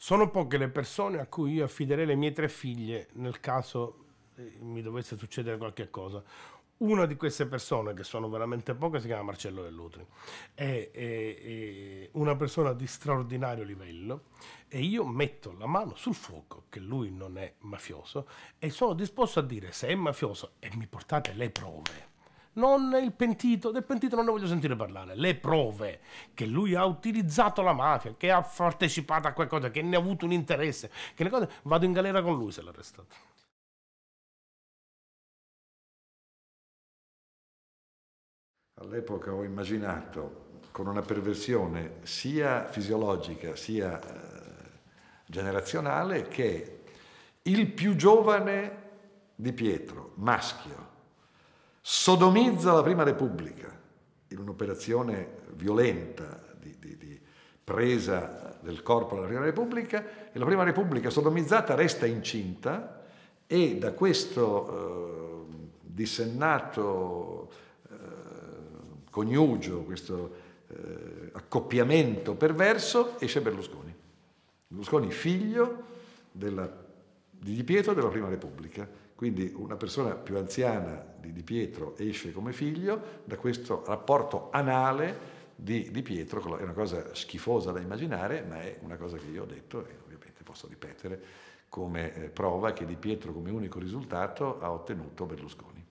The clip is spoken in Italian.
Sono poche le persone a cui io affiderei le mie tre figlie nel caso eh, mi dovesse succedere qualche cosa. Una di queste persone, che sono veramente poche, si chiama Marcello Dell'Utri. È, è, è, una persona di straordinario livello e io metto la mano sul fuoco che lui non è mafioso e sono disposto a dire se è mafioso e mi portate le prove non il pentito, del pentito non ne voglio sentire parlare, le prove che lui ha utilizzato la mafia, che ha partecipato a qualcosa, che ne ha avuto un interesse, che le cose, vado in galera con lui se l'ha arrestato. All'epoca ho immaginato con una perversione sia fisiologica sia eh, generazionale che il più giovane di Pietro, maschio, sodomizza la Prima Repubblica in un'operazione violenta di, di, di presa del corpo della Prima Repubblica e la Prima Repubblica sodomizzata resta incinta e da questo eh, dissennato eh, coniugio, questo eh, accoppiamento perverso esce Berlusconi. Berlusconi figlio della di Di Pietro della Prima Repubblica, quindi una persona più anziana di Di Pietro esce come figlio da questo rapporto anale di, di Pietro, è una cosa schifosa da immaginare, ma è una cosa che io ho detto e ovviamente posso ripetere come eh, prova che Di Pietro come unico risultato ha ottenuto Berlusconi.